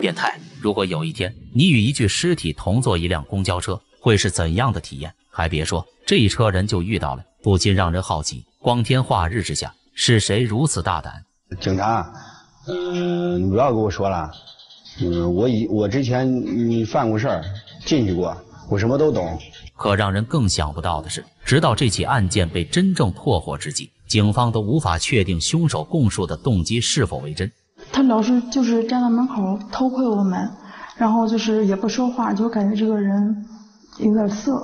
变态！如果有一天你与一具尸体同坐一辆公交车，会是怎样的体验？还别说，这一车人就遇到了，不禁让人好奇：光天化日之下，是谁如此大胆？警察，嗯，你不要跟我说了，嗯，我以我之前你犯过事儿，进去过，我什么都懂。可让人更想不到的是，直到这起案件被真正破获之际，警方都无法确定凶手供述的动机是否为真。他老是就是站到门口偷窥我们，然后就是也不说话，就感觉这个人有点色，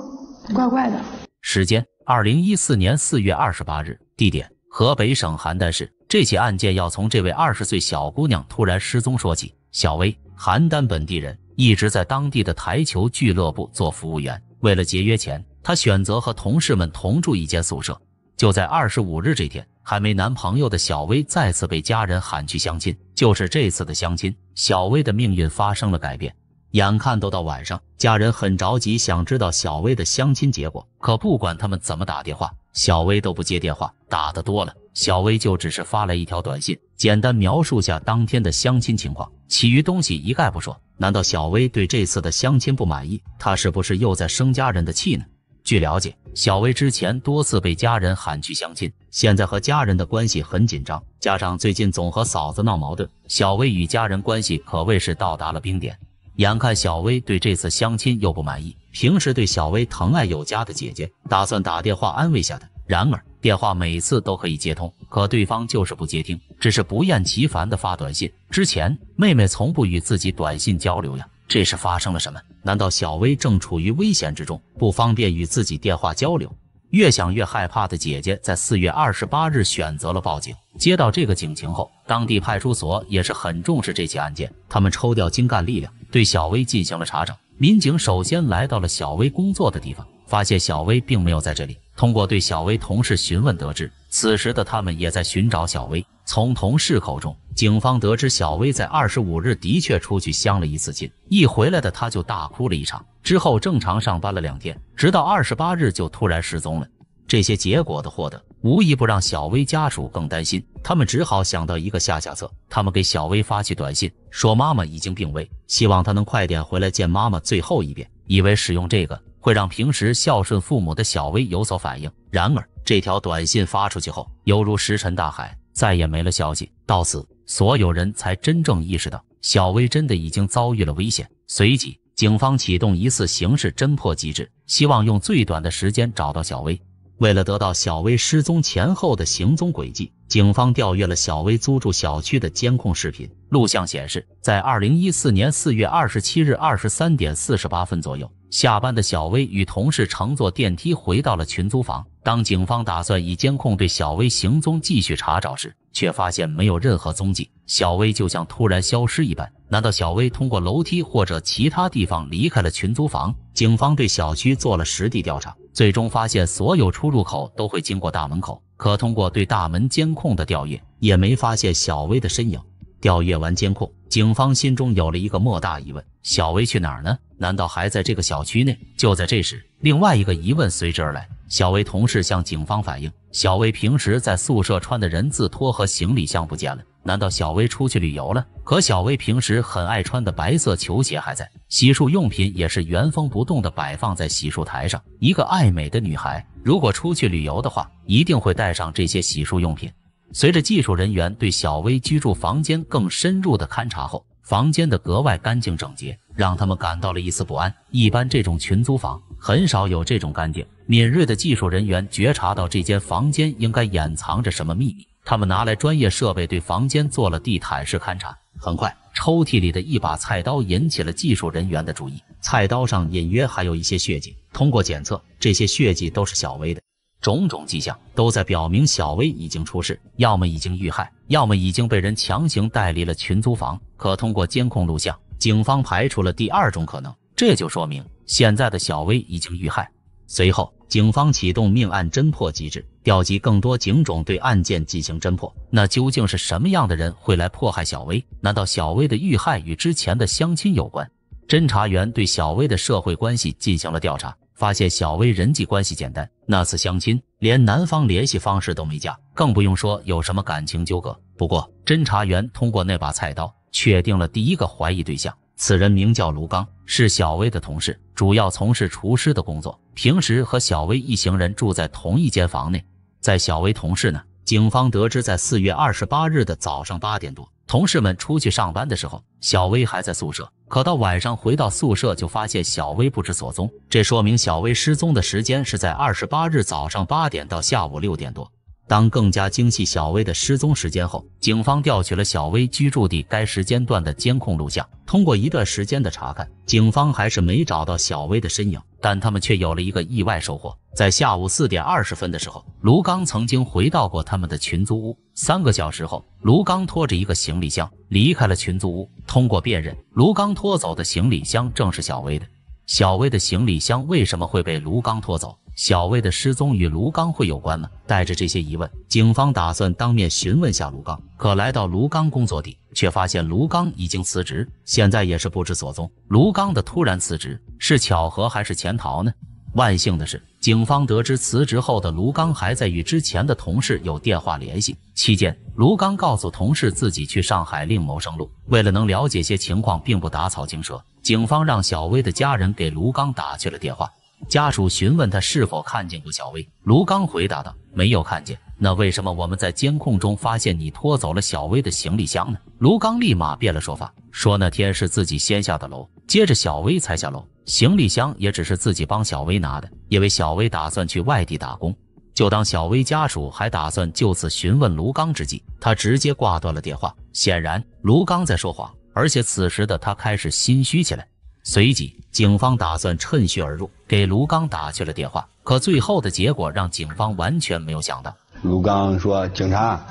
怪怪的。时间：二零一四年四月二十八日，地点：河北省邯郸市。这起案件要从这位二十岁小姑娘突然失踪说起。小薇，邯郸本地人，一直在当地的台球俱乐部做服务员。为了节约钱，她选择和同事们同住一间宿舍。就在二十五日这天，还没男朋友的小薇再次被家人喊去相亲。就是这次的相亲，小薇的命运发生了改变。眼看都到晚上，家人很着急，想知道小薇的相亲结果。可不管他们怎么打电话，小薇都不接电话。打得多了，小薇就只是发来一条短信，简单描述下当天的相亲情况，其余东西一概不说。难道小薇对这次的相亲不满意？她是不是又在生家人的气呢？据了解，小薇之前多次被家人喊去相亲，现在和家人的关系很紧张，加上最近总和嫂子闹矛盾，小薇与家人关系可谓是到达了冰点。眼看小薇对这次相亲又不满意，平时对小薇疼爱有加的姐姐打算打电话安慰下她，然而电话每次都可以接通，可对方就是不接听，只是不厌其烦的发短信。之前妹妹从不与自己短信交流呀。这是发生了什么？难道小薇正处于危险之中，不方便与自己电话交流？越想越害怕的姐姐，在四月二十八日选择了报警。接到这个警情后，当地派出所也是很重视这起案件，他们抽调精干力量，对小薇进行了查找。民警首先来到了小薇工作的地方，发现小薇并没有在这里。通过对小薇同事询问得知，此时的他们也在寻找小薇。从同事口中。警方得知小薇在二十五日的确出去相了一次亲，一回来的她就大哭了一场。之后正常上班了两天，直到二十八日就突然失踪了。这些结果的获得，无疑不让小薇家属更担心。他们只好想到一个下下策，他们给小薇发去短信，说妈妈已经病危，希望她能快点回来见妈妈最后一面，以为使用这个会让平时孝顺父母的小薇有所反应。然而，这条短信发出去后，犹如石沉大海，再也没了消息。到此。所有人才真正意识到，小薇真的已经遭遇了危险。随即，警方启动疑似刑事侦破机制，希望用最短的时间找到小薇。为了得到小薇失踪前后的行踪轨迹，警方调阅了小薇租住小区的监控视频。录像显示，在二零一四年四月二十七日二十三点四十八分左右。下班的小薇与同事乘坐电梯回到了群租房。当警方打算以监控对小薇行踪继续查找时，却发现没有任何踪迹，小薇就像突然消失一般。难道小薇通过楼梯或者其他地方离开了群租房？警方对小区做了实地调查，最终发现所有出入口都会经过大门口，可通过对大门监控的调阅，也没发现小薇的身影。调阅完监控。警方心中有了一个莫大疑问：小薇去哪儿呢？难道还在这个小区内？就在这时，另外一个疑问随之而来。小薇同事向警方反映，小薇平时在宿舍穿的人字拖和行李箱不见了。难道小薇出去旅游了？可小薇平时很爱穿的白色球鞋还在，洗漱用品也是原封不动的摆放在洗漱台上。一个爱美的女孩，如果出去旅游的话，一定会带上这些洗漱用品。随着技术人员对小薇居住房间更深入的勘察后，房间的格外干净整洁，让他们感到了一丝不安。一般这种群租房很少有这种干净。敏锐的技术人员觉察到这间房间应该掩藏着什么秘密，他们拿来专业设备对房间做了地毯式勘查。很快，抽屉里的一把菜刀引起了技术人员的注意，菜刀上隐约还有一些血迹。通过检测，这些血迹都是小薇的。种种迹象都在表明，小薇已经出事，要么已经遇害，要么已经被人强行带离了群租房。可通过监控录像，警方排除了第二种可能，这就说明现在的小薇已经遇害。随后，警方启动命案侦破机制，调集更多警种对案件进行侦破。那究竟是什么样的人会来迫害小薇？难道小薇的遇害与之前的相亲有关？侦查员对小薇的社会关系进行了调查。发现小薇人际关系简单，那次相亲连男方联系方式都没加，更不用说有什么感情纠葛。不过，侦查员通过那把菜刀确定了第一个怀疑对象，此人名叫卢刚，是小薇的同事，主要从事厨师的工作，平时和小薇一行人住在同一间房内。在小薇同事呢，警方得知，在四月二十八日的早上八点多，同事们出去上班的时候，小薇还在宿舍。可到晚上回到宿舍，就发现小薇不知所踪。这说明小薇失踪的时间是在二十八日早上八点到下午六点多。当更加精细小薇的失踪时间后，警方调取了小薇居住地该时间段的监控录像。通过一段时间的查看，警方还是没找到小薇的身影，但他们却有了一个意外收获：在下午四点二十分的时候，卢刚曾经回到过他们的群租屋。三个小时后，卢刚拖着一个行李箱离开了群租屋。通过辨认，卢刚拖走的行李箱正是小薇的。小薇的行李箱为什么会被卢刚拖走？小薇的失踪与卢刚会有关吗？带着这些疑问，警方打算当面询问下卢刚。可来到卢刚工作地，却发现卢刚已经辞职，现在也是不知所踪。卢刚的突然辞职是巧合还是潜逃呢？万幸的是，警方得知辞职后的卢刚还在与之前的同事有电话联系。期间，卢刚告诉同事自己去上海另谋生路，为了能了解些情况，并不打草惊蛇。警方让小薇的家人给卢刚打去了电话。家属询问他是否看见过小薇，卢刚回答道：“没有看见。”那为什么我们在监控中发现你拖走了小薇的行李箱呢？卢刚立马变了说法，说那天是自己先下的楼，接着小薇才下楼，行李箱也只是自己帮小薇拿的，因为小薇打算去外地打工。就当小薇家属还打算就此询问卢刚之际，他直接挂断了电话。显然，卢刚在说谎，而且此时的他开始心虚起来。随即，警方打算趁虚而入，给卢刚打去了电话。可最后的结果让警方完全没有想到。卢刚说：“警察，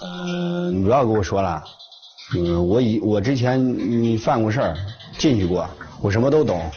呃，你不要跟我说了，嗯，我以我之前犯过事儿，进去过，我什么都懂。”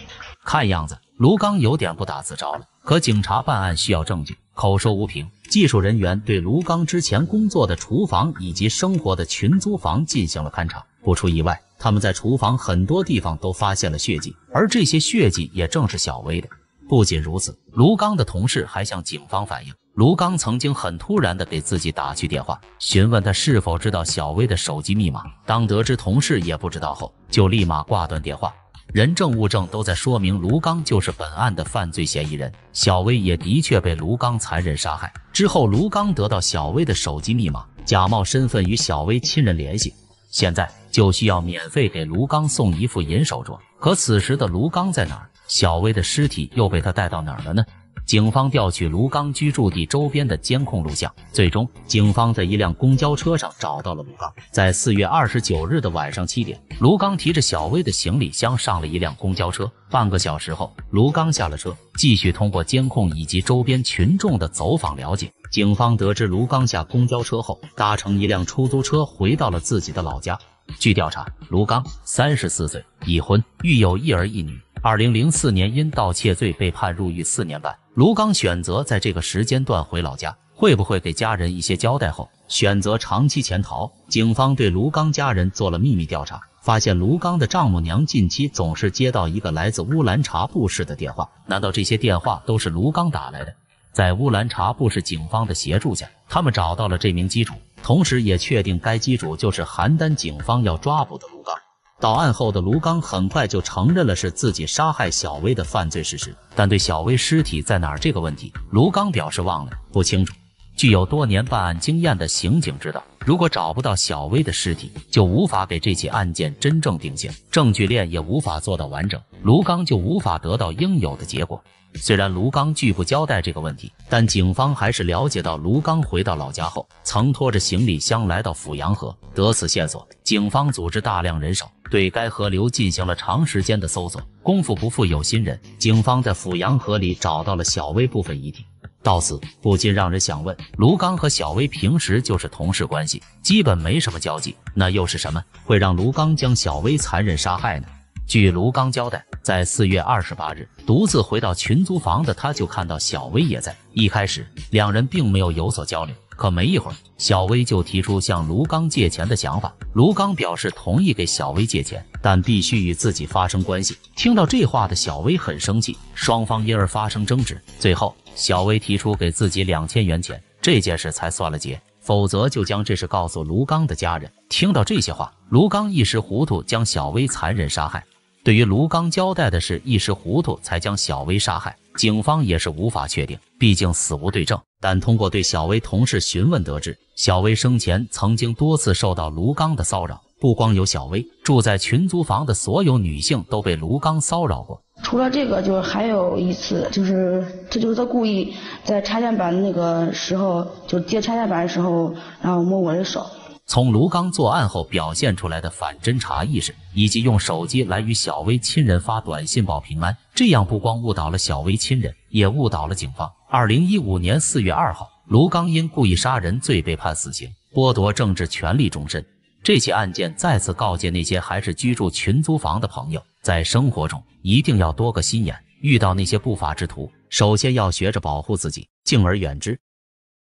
看样子，卢刚有点不打自招了。可警察办案需要证据，口说无凭。技术人员对卢刚之前工作的厨房以及生活的群租房进行了勘查。不出意外，他们在厨房很多地方都发现了血迹，而这些血迹也正是小薇的。不仅如此，卢刚的同事还向警方反映，卢刚曾经很突然的给自己打去电话，询问他是否知道小薇的手机密码。当得知同事也不知道后，就立马挂断电话。人证物证都在说明卢刚就是本案的犯罪嫌疑人，小薇也的确被卢刚残忍杀害。之后，卢刚得到小薇的手机密码，假冒身份与小薇亲人联系。现在就需要免费给卢刚送一副银手镯，可此时的卢刚在哪？小薇的尸体又被他带到哪儿了呢？警方调取卢刚居住地周边的监控录像，最终警方在一辆公交车上找到了卢刚。在四月二十九日的晚上七点，卢刚提着小薇的行李箱上了一辆公交车。半个小时后，卢刚下了车。继续通过监控以及周边群众的走访了解，警方得知卢刚下公交车后，搭乘一辆出租车回到了自己的老家。据调查，卢刚三十四岁，已婚，育有一儿一女。二零零四年因盗窃罪被判入狱四年半。卢刚选择在这个时间段回老家，会不会给家人一些交代后选择长期潜逃？警方对卢刚家人做了秘密调查，发现卢刚的丈母娘近期总是接到一个来自乌兰察布市的电话，难道这些电话都是卢刚打来的？在乌兰察布市警方的协助下，他们找到了这名机主，同时也确定该机主就是邯郸警方要抓捕的卢刚。到案后的卢刚很快就承认了是自己杀害小薇的犯罪事实，但对小薇尸体在哪这个问题，卢刚表示忘了不清楚。具有多年办案经验的刑警知道，如果找不到小薇的尸体，就无法给这起案件真正定性，证据链也无法做到完整，卢刚就无法得到应有的结果。虽然卢刚拒不交代这个问题，但警方还是了解到，卢刚回到老家后，曾拖着行李箱来到阜阳河。得此线索，警方组织大量人手，对该河流进行了长时间的搜索。功夫不负有心人，警方在阜阳河里找到了小薇部分遗体。到此，不禁让人想问：卢刚和小薇平时就是同事关系，基本没什么交际，那又是什么会让卢刚将小薇残忍杀害呢？据卢刚交代，在四月二十八日独自回到群租房的他，就看到小薇也在。一开始，两人并没有有所交流，可没一会儿，小薇就提出向卢刚借钱的想法。卢刚表示同意给小薇借钱，但必须与自己发生关系。听到这话的小薇很生气，双方因而发生争执。最后，小薇提出给自己两千元钱，这件事才算了结，否则就将这事告诉卢刚的家人。听到这些话，卢刚一时糊涂，将小薇残忍杀害。对于卢刚交代的是一时糊涂才将小薇杀害，警方也是无法确定，毕竟死无对证。但通过对小薇同事询问得知，小薇生前曾经多次受到卢刚的骚扰，不光有小薇，住在群租房的所有女性都被卢刚骚扰过。除了这个，就是还有一次，就是这就是他故意在插线板那个时候，就接插线板的时候，然后摸我的手。从卢刚作案后表现出来的反侦查意识，以及用手机来与小微亲人发短信报平安，这样不光误导了小微亲人，也误导了警方。二零一五年四月二号，卢刚因故意杀人罪被判死刑，剥夺政治权利终身。这起案件再次告诫那些还是居住群租房的朋友，在生活中一定要多个心眼，遇到那些不法之徒，首先要学着保护自己，敬而远之。